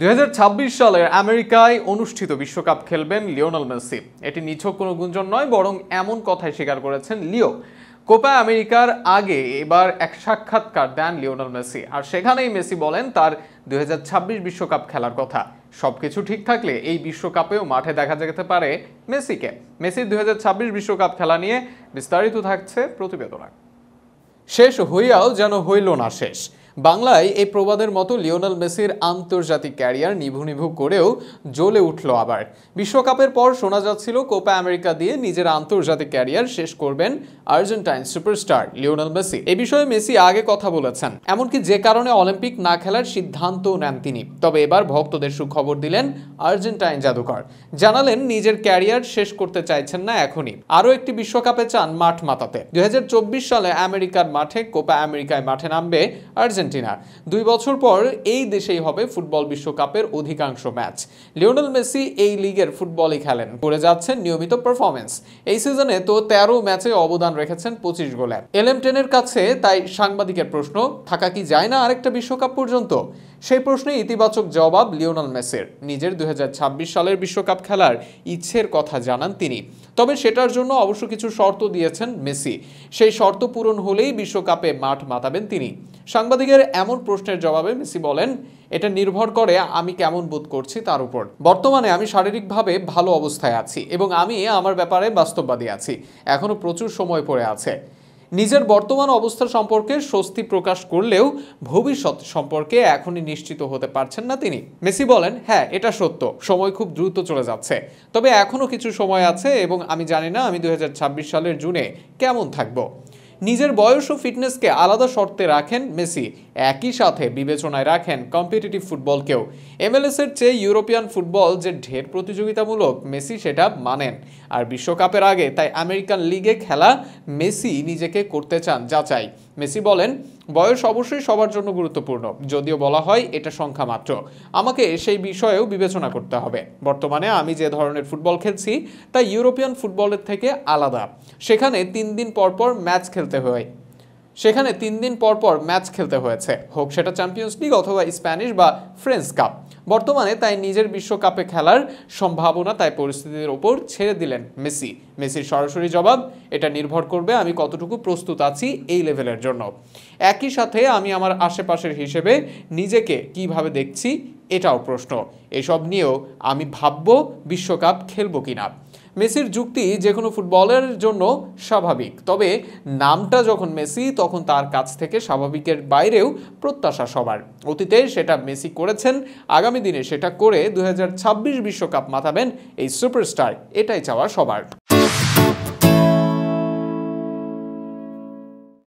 2026 সালের আমেরিকায় অনুষ্ঠিত বিশ্বকাপ খেলবেন লিওনাল মেসি এটি নিছক কোনো গুঞ্জন নয় বরং এমন কথাই স্বীকার করেছেন লিও কোপা আমেরিকার আগে এবার এক সাক্ষাৎকার দেন লিওনাল মেসি আর সেখানেই মেসি বলেন তার দুই বিশ্বকাপ খেলার কথা সবকিছু ঠিক থাকলে এই বিশ্বকাপেও মাঠে দেখা যেতে পারে মেসিকে মেসির দুই বিশ্বকাপ খেলা নিয়ে বিস্তারিত থাকছে প্রতিবেদনা শেষ হইয়াও যেন হইল না শেষ বাংলায় এই প্রবাদের মতো লিওনাল মেসির আন্তর্জাতিক ক্যারিয়ার নিভু নিভু করেও জ্বলে উঠল আবার বিশ্বকাপের পর শোনা যাচ্ছিল কোপা আমেরিকা দিয়ে নিজের আন্তর্জাতিক ক্যারিয়ার শেষ করবেন আর্জেন্টাইন সুপারস্টার লিওনাল মেসি এ বিষয়ে মেসি আগে কথা বলেছেন এমনকি যে কারণে অলিম্পিক না খেলার সিদ্ধান্তও নেন তিনি তবে এবার ভক্তদের সুখবর দিলেন আর্জেন্টাইন জাদুকর জানালেন নিজের ক্যারিয়ার শেষ করতে চাইছেন না এখনই আরও একটি বিশ্বকাপে চান মাঠ মাতাতে দু সালে আমেরিকার মাঠে কোপা আমেরিকায় মাঠে নামবে আর্জেন্টিনা আর্জেন্টিনার দুই বছর পর এই দেশেই হবে ফুটবল বিশ্বকাপের অধিকাংশ ম্যাচ লিওনেল মেসি এই লিগের ফুটবলই খেলেন করে যাচ্ছেন নিয়মিত পারফরমেন্স এই সিজনে তো তেরো ম্যাচে অবদান রেখেছেন পঁচিশ গোলে এল এম টেনের কাছে তাই সাংবাদিকের প্রশ্ন থাকা কি যায় না আরেকটা বিশ্বকাপ পর্যন্ত সেই প্রশ্নে ইতিবাচক জবাব লিওনাল মেসির নিজের দুই সালের বিশ্বকাপ খেলার ইচ্ছের কথা জানান তিনি তবে সেটার জন্য অবশ্য কিছু শর্ত দিয়েছেন মেসি সেই শর্ত পূরণ হলেই বিশ্বকাপে মাঠ মাতাবেন তিনি সাংবাদিকের টেনহাগের এমন প্রশ্নের জবাবে মেসি বলেন এটা নির্ভর করে আমি কেমন বোধ করছি তার উপর বর্তমানে আমি শারীরিকভাবে ভালো অবস্থায় আছি এবং আমি আমার ব্যাপারে বাস্তববাদী আছি এখনও প্রচুর সময় পড়ে আছে নিজের বর্তমান অবস্থা সম্পর্কে স্বস্তি প্রকাশ করলেও ভবিষ্যৎ সম্পর্কে এখনই নিশ্চিত হতে পারছেন না তিনি মেসি বলেন হ্যাঁ এটা সত্য সময় খুব দ্রুত চলে যাচ্ছে তবে এখনও কিছু সময় আছে এবং আমি জানি না আমি দু সালের জুনে কেমন থাকবো নিজের বয়স ও ফিটনেসকে আলাদা শর্তে রাখেন মেসি একই সাথে বিবেচনায় রাখেন কম্পিটিটিভ ফুটবলকেও এমএলএসের চেয়ে ইউরোপিয়ান ফুটবল যে ঢের প্রতিযোগিতামূলক মেসি সেটা মানেন আর বিশ্বকাপের আগে তাই আমেরিকান লিগে খেলা মেসি নিজেকে করতে চান যা চাই মেসি বলেন বয়স অবশ্যই সবার জন্য গুরুত্বপূর্ণ যদিও বলা হয় এটা সংখ্যা মাত্র আমাকে সেই বিষয়েও বিবেচনা করতে হবে বর্তমানে আমি যে ধরনের ফুটবল খেলছি তা ইউরোপিয়ান ফুটবলের থেকে আলাদা সেখানে তিন দিন পরপর ম্যাচ খেলতে হয় সেখানে তিন দিন পর পর ম্যাচ খেলতে হয়েছে হোক সেটা চ্যাম্পিয়ন্স লিগ অথবা স্প্যানিশ বা ফ্রেঞ্চ কাপ বর্তমানে তাই নিজের বিশ্বকাপে খেলার সম্ভাবনা তাই পরিস্থিতির ওপর ছেড়ে দিলেন মেসি মেসির সরাসরি জবাব এটা নির্ভর করবে আমি কতটুকু প্রস্তুত আছি এই লেভেলের জন্য একই সাথে আমি আমার আশেপাশের হিসেবে নিজেকে কিভাবে দেখছি এটাও প্রশ্ন এসব নিয়েও আমি ভাবব বিশ্বকাপ খেলবো কিনা মেসির যুক্তি যে কোনো ফুটবলের জন্য স্বাভাবিক তবে নামটা যখন মেসি তখন তার কাছ থেকে স্বাভাবিকের বাইরেও প্রত্যাশা সবার অতীতে সেটা মেসি করেছেন আগামী দিনে সেটা করে দু বিশ্বকাপ মাথাবেন এই সুপারস্টার এটাই চাওয়া সবার